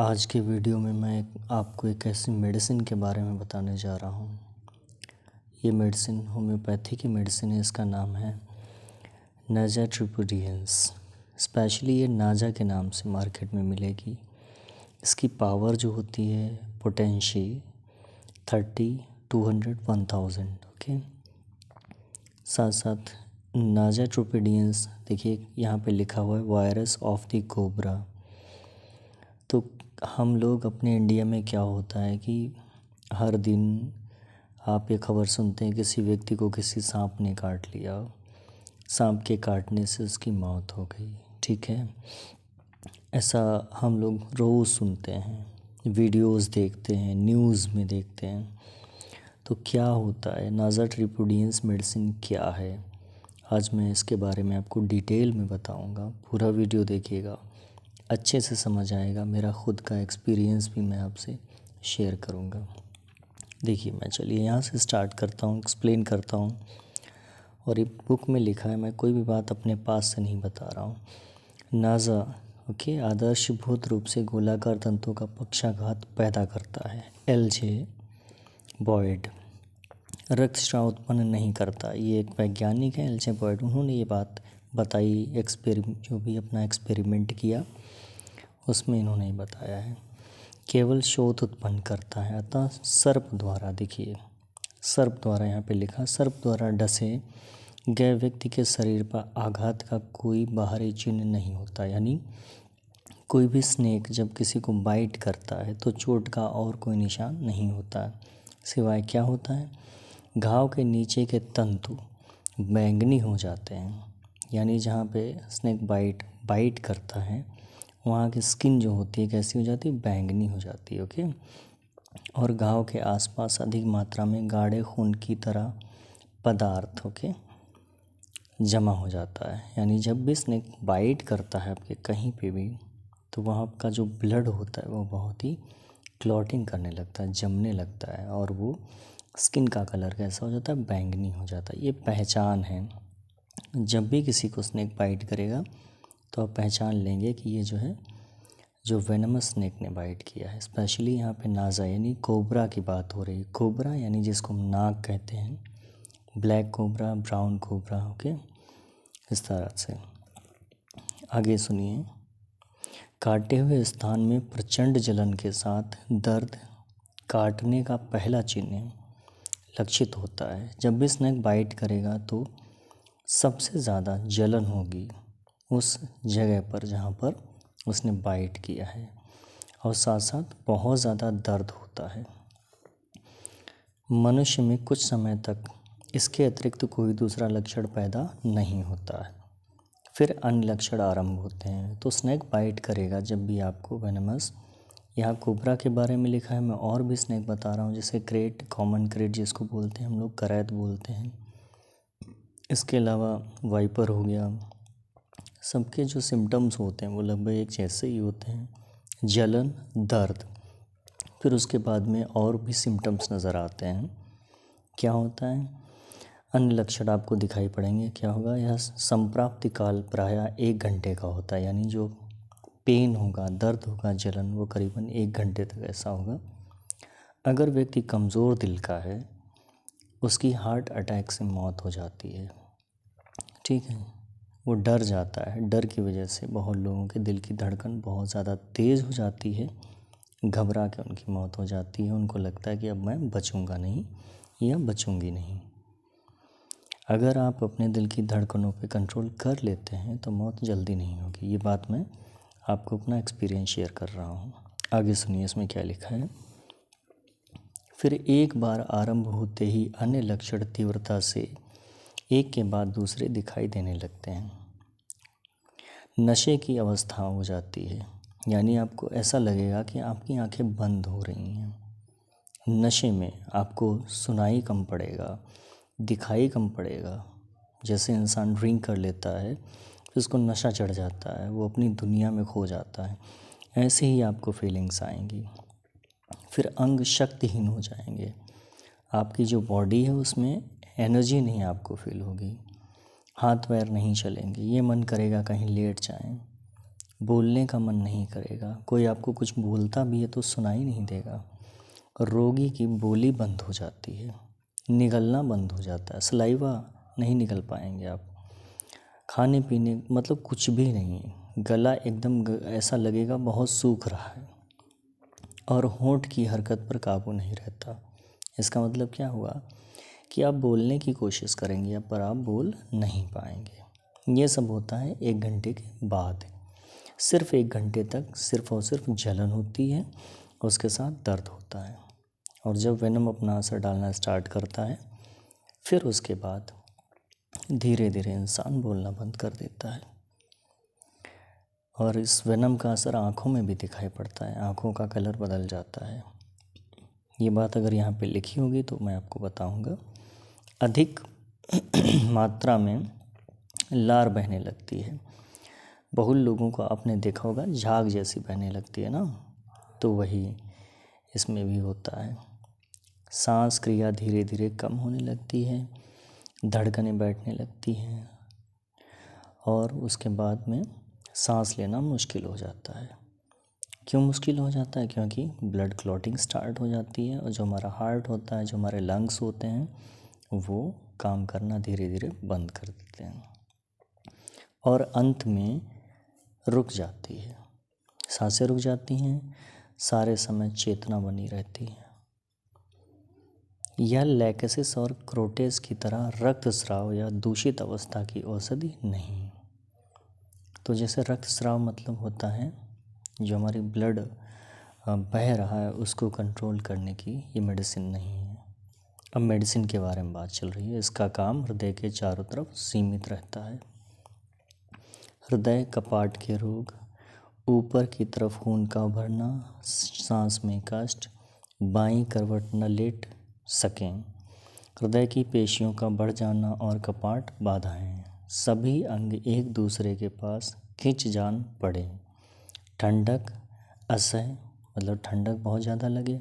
आज के वीडियो में मैं आपको एक ऐसी मेडिसिन के बारे में बताने जा रहा हूँ ये मेडिसिन होम्योपैथी की मेडिसिन है इसका नाम है नाजा ट्रिपोडियंस स्पेशली ये नाजा के नाम से मार्केट में मिलेगी इसकी पावर जो होती है potency thirty two hundred one thousand okay साथ साथ नाजा ट्रोपिडियंस देखिए यहाँ पे लिखा हुआ है वायरस ऑफ द कोबरा हम लोग अपने इंडिया में क्या होता है कि हर दिन आप ये खबर सुनते हैं किसी व्यक्ति को किसी सांप ने काट लिया सांप के काटने से उसकी मौत हो गई ठीक है ऐसा हम लोग रोज़ सुनते हैं वीडियोस देखते हैं न्यूज़ में देखते हैं तो क्या होता है नाजा ट्रिपोडियंस मेडिसिन क्या है आज मैं इसके बारे में आपको डिटेल में बताऊंगा पूरा वीडियो देखिएगा अच्छे से समझ आएगा मेरा खुद का एक्सपीरियंस भी मैं आपसे शेयर करूँगा देखिए मैं चलिए यहाँ से स्टार्ट करता हूँ एक्सप्लेन करता हूँ और ये बुक में लिखा है मैं कोई भी बात अपने पास से नहीं बता रहा हूँ नाजा ओके आदर्शभूत रूप से गोलाकार तंतु का पक्षाघात पैदा करता है एल जे बॉयड रक्तस्राव उत्पन्न नहीं करता ये एक वैज्ञानिक है एल जे बॉयड उन्होंने ये बात बताई एक्सपेरिमेंट जो भी अपना एक्सपेरिमेंट किया उसमें इन्होंने बताया है केवल शोध उत्पन्न करता है अतः सर्प द्वारा देखिए सर्प द्वारा यहाँ पे लिखा सर्प द्वारा डसे गए व्यक्ति के शरीर पर आघात का कोई बाहरी चिन्ह नहीं होता यानी कोई भी स्नेक जब किसी को बाइट करता है तो चोट का और कोई निशान नहीं होता सिवाय क्या होता है घाव के नीचे के तंतु बैंगनी हो जाते हैं यानी जहाँ पे स्नेक बाइट बाइट करता है वहाँ की स्किन जो होती है कैसी हो जाती है बैंगनी हो जाती है ओके और घाव के आसपास अधिक मात्रा में गाढ़े खून की तरह पदार्थ ओके जमा हो जाता है यानी जब भी स्नेक बाइट करता है आपके कहीं पे भी तो वहाँ आपका जो ब्लड होता है वो बहुत ही क्लॉटिंग करने लगता है जमने लगता है और वो स्किन का कलर कैसा हो जाता है बैंगनी हो जाता है ये पहचान है जब भी किसी को स्नेक बाइट करेगा तो आप पहचान लेंगे कि ये जो है जो वेनमस स्नैक ने बाइट किया है स्पेशली यहाँ पे नाजा यानी कोबरा की बात हो रही है कोबरा यानी जिसको हम नाग कहते हैं black cobra brown cobra okay इस तरह से आगे सुनिए काटे हुए स्थान में प्रचंड जलन के साथ दर्द काटने का पहला चिन्ह लक्षित होता है जब भी स्नैक बाइट करेगा तो सबसे ज़्यादा जलन होगी उस जगह पर जहाँ पर उसने बाइट किया है और साथ साथ बहुत ज़्यादा दर्द होता है मनुष्य में कुछ समय तक इसके अतिरिक्त कोई दूसरा लक्षण पैदा नहीं होता है फिर अन्य लक्षण आरंभ होते हैं तो स्नैक बाइट करेगा जब भी आपको वेनमस यहाँ कोबरा के बारे में लिखा है मैं और भी स्नैक बता रहा हूँ जैसे क्रेट कॉमन क्रेट जिसको बोलते हैं हम लोग करैत बोलते हैं इसके अलावा वाइपर हो गया सबके जो सिम्टम्स होते हैं वो लगभग एक जैसे ही होते हैं जलन दर्द फिर उसके बाद में और भी सिम्टम्स नज़र आते हैं क्या होता है अन्य लक्षण आपको दिखाई पड़ेंगे क्या होगा यह संप्राप्ति काल प्रायः एक घंटे का होता है यानी जो पेन होगा दर्द होगा जलन वो करीबन एक घंटे तक ऐसा होगा अगर व्यक्ति कमज़ोर दिल का है उसकी हार्ट अटैक से मौत हो जाती है ठीक है वो डर जाता है डर की वजह से बहुत लोगों के दिल की धड़कन बहुत ज़्यादा तेज़ हो जाती है घबरा के उनकी मौत हो जाती है उनको लगता है कि अब मैं बचूंगा नहीं या बचूंगी नहीं अगर आप अपने दिल की धड़कनों पे कंट्रोल कर लेते हैं तो मौत जल्दी नहीं होगी ये बात मैं आपको अपना एक्सपीरियंस शेयर कर रहा हूँ आगे सुनिए इसमें क्या लिखा है फिर एक बार आरंभ होते ही अन्य लक्षण तीव्रता से एक के बाद दूसरे दिखाई देने लगते हैं नशे की अवस्था हो जाती है यानी आपको ऐसा लगेगा कि आपकी आंखें बंद हो रही हैं नशे में आपको सुनाई कम पड़ेगा दिखाई कम पड़ेगा जैसे इंसान ड्रिंक कर लेता है तो उसको नशा चढ़ जाता है वो अपनी दुनिया में खो जाता है ऐसे ही आपको फीलिंग्स आएंगी फिर अंग शक्तिहीन हो जाएंगे आपकी जो बॉडी है उसमें एनर्जी नहीं आपको फील होगी हाथ पैर नहीं चलेंगे ये मन करेगा कहीं लेट जाएं बोलने का मन नहीं करेगा कोई आपको कुछ बोलता भी है तो सुनाई नहीं देगा रोगी की बोली बंद हो जाती है निगलना बंद हो जाता है सलाइवा नहीं निकल पाएंगे आप खाने पीने मतलब कुछ भी नहीं गला एकदम ऐसा लगेगा बहुत सूख रहा है और होंठ की हरकत पर काबू नहीं रहता इसका मतलब क्या हुआ कि आप बोलने की कोशिश करेंगे पर आप बोल नहीं पाएंगे ये सब होता है एक घंटे के बाद सिर्फ एक घंटे तक सिर्फ और सिर्फ जलन होती है उसके साथ दर्द होता है और जब वेनम अपना असर डालना स्टार्ट करता है फिर उसके बाद धीरे धीरे इंसान बोलना बंद कर देता है और इस वेनम का असर आँखों में भी दिखाई पड़ता है आँखों का कलर बदल जाता है ये बात अगर यहाँ पे लिखी होगी तो मैं आपको बताऊँगा अधिक मात्रा में लार बहने लगती है बहुत लोगों को आपने देखा होगा झाग जैसी बहने लगती है ना तो वही इसमें भी होता है सांस क्रिया धीरे धीरे कम होने लगती है धड़कने बैठने लगती हैं और उसके बाद में सांस लेना मुश्किल हो जाता है क्यों मुश्किल हो जाता है क्योंकि ब्लड क्लॉटिंग स्टार्ट हो जाती है और जो हमारा हार्ट होता है जो हमारे लंग्स होते हैं वो काम करना धीरे धीरे बंद कर देते हैं और अंत में रुक जाती है सांसें रुक जाती हैं सारे समय चेतना बनी रहती है यह लैकेसिस और क्रोटेस की तरह रक्तस्राव या दूषित अवस्था की औषधि नहीं तो जैसे रक्तस्राव मतलब होता है जो हमारी ब्लड बह रहा है उसको कंट्रोल करने की ये मेडिसिन नहीं है अब मेडिसिन के बारे में बात चल रही है इसका काम हृदय के चारों तरफ सीमित रहता है हृदय कपाट के रोग ऊपर की तरफ खून का उभरना सांस में कष्ट बाई करवट न लेट सकें हृदय की पेशियों का बढ़ जाना और कपाट बाधाएं सभी अंग एक दूसरे के पास खिंच जान पड़े ठंडक असह मतलब ठंडक बहुत ज़्यादा लगे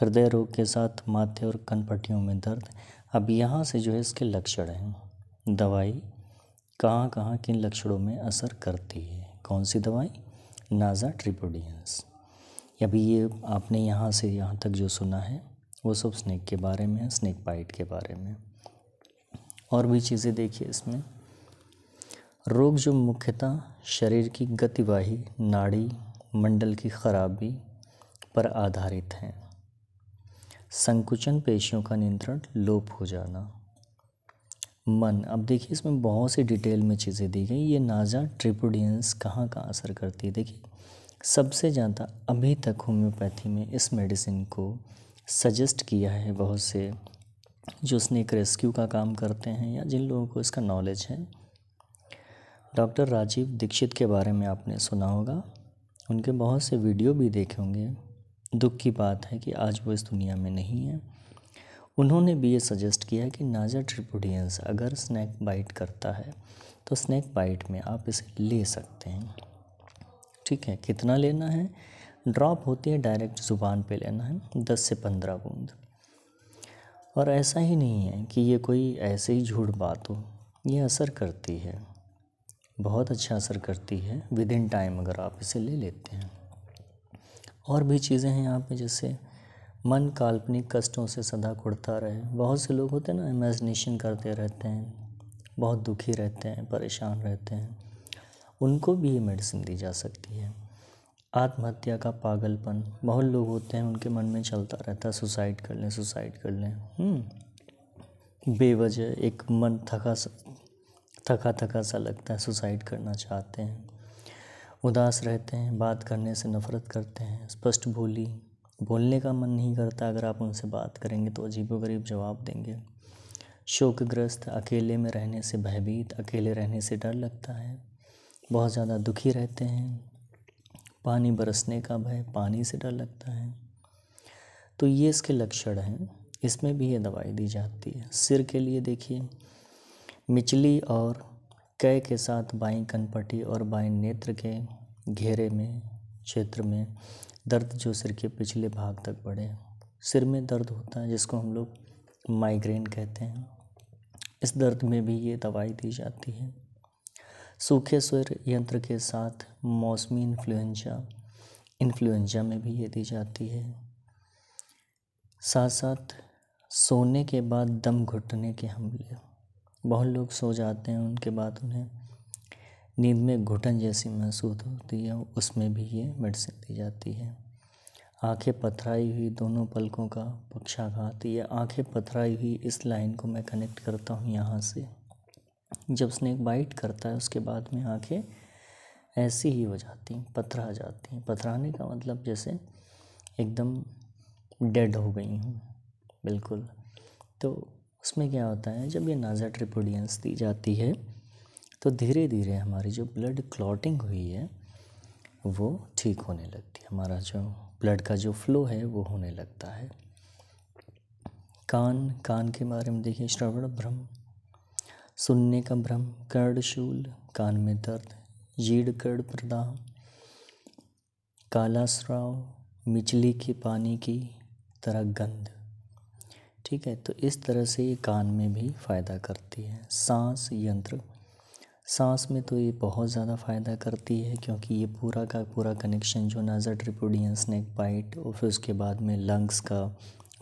हृदय रोग के साथ माथे और कन पट्टियों में दर्द अब यहाँ से जो है इसके लक्षण हैं दवाई कहाँ कहाँ किन लक्षणों में असर करती है कौन सी दवाई नाजा ट्रिपोडियंस अभी ये आपने यहाँ से यहाँ तक जो सुना है वो सब स्नैक के बारे में स्नेक पाइट के बारे में और भी चीज़ें देखिए इसमें रोग जो मुख्यतः शरीर की गतिवाही नाड़ी मंडल की खराबी पर आधारित हैं संकुचन पेशियों का नियंत्रण लोप हो जाना मन अब देखिए इसमें बहुत सी डिटेल में चीज़ें दी गई ये नाजा ट्रिपोडियंस कहाँ का असर करती है देखिए सबसे ज़्यादा अभी तक होम्योपैथी में इस मेडिसिन को सजेस्ट किया है बहुत से जो स्नेक रेस्क्यू का काम करते हैं या जिन लोगों को इसका नॉलेज है डॉक्टर राजीव दीक्षित के बारे में आपने सुना होगा उनके बहुत से वीडियो भी देखे होंगे दुख की बात है कि आज वो इस दुनिया में नहीं है उन्होंने भी ये सजेस्ट किया कि नाजा ट्रिपोडियंस अगर स्नैक बाइट करता है तो स्नैक बाइट में आप इसे ले सकते हैं ठीक है कितना लेना है ड्रॉप होती है डायरेक्ट ज़ुबान पे लेना है दस से पंद्रह बूंद और ऐसा ही नहीं है कि ये कोई ऐसे ही झूठ बात हो ये असर करती है बहुत अच्छा असर करती है विद इन टाइम अगर आप इसे ले लेते हैं और भी चीज़ें हैं यहाँ पे जैसे मन काल्पनिक कष्टों से सदा कुड़ता रहे बहुत से लोग होते हैं ना इमेजिनेशन करते रहते हैं बहुत दुखी रहते हैं परेशान रहते हैं उनको भी ये मेडिसिन दी जा सकती है आत्महत्या का पागलपन बहुत लोग होते हैं उनके मन में चलता रहता है सुसाइड कर लें सुसाइड कर लें हम्म, बेवजह एक मन थका थका थका सा लगता है सुसाइड करना चाहते हैं उदास रहते हैं बात करने से नफ़रत करते हैं स्पष्ट बोली बोलने का मन नहीं करता अगर आप उनसे बात करेंगे तो अजीबोगरीब जवाब देंगे शोकग्रस्त अकेले में रहने से भयभीत अकेले रहने से डर लगता है बहुत ज़्यादा दुखी रहते हैं पानी बरसने का भय पानी से डर लगता है तो ये इसके लक्षण हैं इसमें भी ये दवाई दी जाती है सिर के लिए देखिए मिचली और कै के साथ बाई कनपटी और बाई नेत्र के घेरे में क्षेत्र में दर्द जो सिर के पिछले भाग तक बढ़े सिर में दर्द होता है जिसको हम लोग माइग्रेन कहते हैं इस दर्द में भी ये दवाई दी जाती है सूखे स्वर यंत्र के साथ मौसमी इन्फ्लुएंजा इन्फ्लुएंजा में भी ये दी जाती है साथ साथ सोने के बाद दम घुटने के हमले बहुत लोग सो जाते हैं उनके बाद उन्हें नींद में घुटन जैसी महसूस होती है उसमें भी ये मेडिसिन दी जाती है आंखें पथराई हुई दोनों पलकों का पक्षाघात या आंखें पथराई हुई इस लाइन को मैं कनेक्ट करता हूँ यहाँ से जब स्नेक बाइट करता है उसके बाद में आंखें ऐसी ही हो जाती हैं पथरा जाती हैं पथराने का मतलब जैसे एकदम डेड हो गई हूँ बिल्कुल तो उसमें क्या होता है जब ये नाजा ट्रिपोडियंस दी जाती है तो धीरे धीरे हमारी जो ब्लड क्लॉटिंग हुई है वो ठीक होने लगती है हमारा जो ब्लड का जो फ्लो है वो होने लगता है कान कान के बारे में देखिए श्रवण भ्रम सुनने का भ्रम कर्णशूल कान में दर्द जीड़ कर्ण प्रदाह काला स्राव मिचली के पानी की तरह गंध ठीक है तो इस तरह से ये कान में भी फ़ायदा करती है सांस यंत्र सांस में तो ये बहुत ज़्यादा फ़ायदा करती है क्योंकि ये पूरा का पूरा कनेक्शन जो नज़र ट्रिपोडियन स्नैक बाइट और फिर उसके बाद में लंग्स का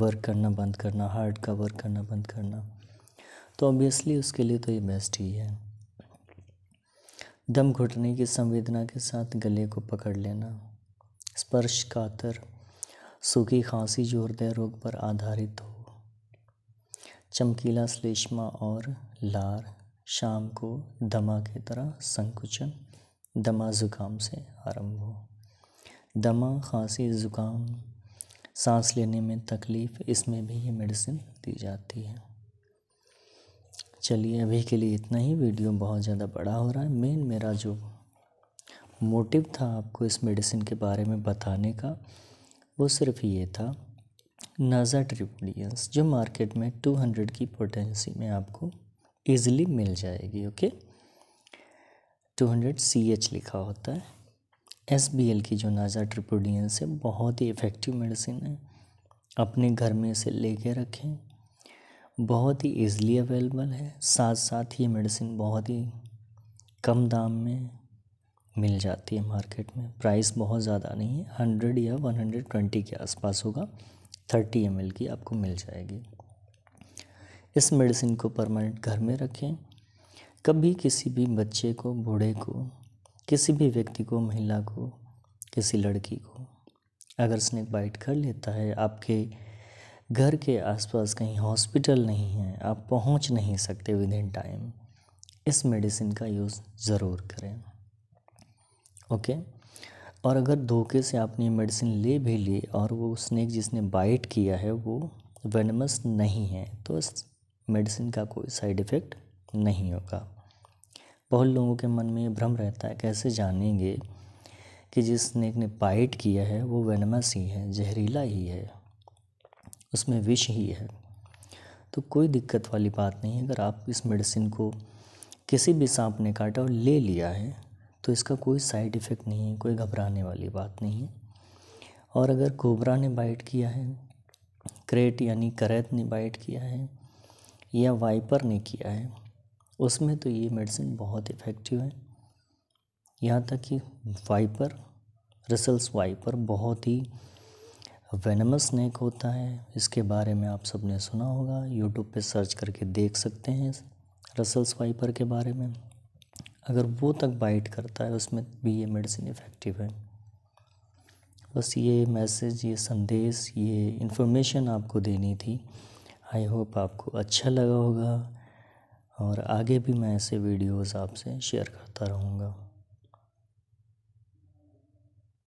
वर्क करना बंद करना हार्ट का वर्क करना बंद करना तो ऑब्वियसली उसके लिए तो ये बेस्ट ही है दम घुटने की संवेदना के साथ गले को पकड़ लेना स्पर्श कातर सूखी खांसी जोरदार रोग पर आधारित हो चमकीला श्लेष्मा और लार शाम को दमा की तरह संकुचन दमा ज़ुकाम से आरंभ हो दमा खांसी ज़ुकाम सांस लेने में तकलीफ़ इसमें भी ये मेडिसिन दी जाती है चलिए अभी के लिए इतना ही वीडियो बहुत ज़्यादा बड़ा हो रहा है मेन मेरा जो मोटिव था आपको इस मेडिसिन के बारे में बताने का वो सिर्फ ये था नाज़ा ट्रिपोडियंस जो मार्केट में टू हंड्रेड की पोटेंसी में आपको ईज़िली मिल जाएगी okay two hundred C H लिखा होता है एस बी एल की जो नाज़ा ट्रिपोडियंस है बहुत ही इफ़ेक्टिव मेडिसिन है अपने घर में इसे ले कर रखें बहुत ही ईज़िली अवेलेबल है साथ साथ ये मेडिसिन बहुत ही कम दाम में मिल जाती है मार्केट में प्राइस बहुत ज़्यादा नहीं है हंड्रेड या वन हंड्रेड ट्वेंटी के आसपास होगा थर्टी एम की आपको मिल जाएगी इस मेडिसिन को परमानेंट घर में रखें कभी किसी भी बच्चे को बूढ़े को किसी भी व्यक्ति को महिला को किसी लड़की को अगर स्नैक बाइट कर लेता है आपके घर के आसपास कहीं हॉस्पिटल नहीं है आप पहुंच नहीं सकते विद इन टाइम इस मेडिसिन का यूज़ ज़रूर करें ओके okay? और अगर धोखे से आपने मेडिसिन ले भी ली और वो स्नेक जिसने बाइट किया है वो वेनमस नहीं है तो इस मेडिसिन का कोई साइड इफ़ेक्ट नहीं होगा बहुत लोगों के मन में ये भ्रम रहता है कैसे जानेंगे कि जिस स्नैक ने बाइट किया है वो वेनमस ही है जहरीला ही है उसमें विष ही है तो कोई दिक्कत वाली बात नहीं है अगर आप इस मेडिसिन को किसी भी सांप ने काटा और ले लिया है तो इसका कोई साइड इफ़ेक्ट नहीं है कोई घबराने वाली बात नहीं है और अगर कोबरा ने बाइट किया है क्रेट यानी करैत ने बाइट किया है या वाइपर ने किया है उसमें तो ये मेडिसिन बहुत इफ़ेक्टिव है यहाँ तक कि वाइपर रिसल्स वाइपर बहुत ही वेनमस नेक होता है इसके बारे में आप सबने सुना होगा यूट्यूब पे सर्च करके देख सकते हैं रसल्स वाइपर के बारे में अगर वो तक बाइट करता है उसमें भी ये मेडिसिन इफ़ेक्टिव है बस ये मैसेज ये संदेश ये इन्फॉर्मेशन आपको देनी थी आई होप आपको अच्छा लगा होगा और आगे भी मैं ऐसे वीडियोस आपसे शेयर करता रहूँगा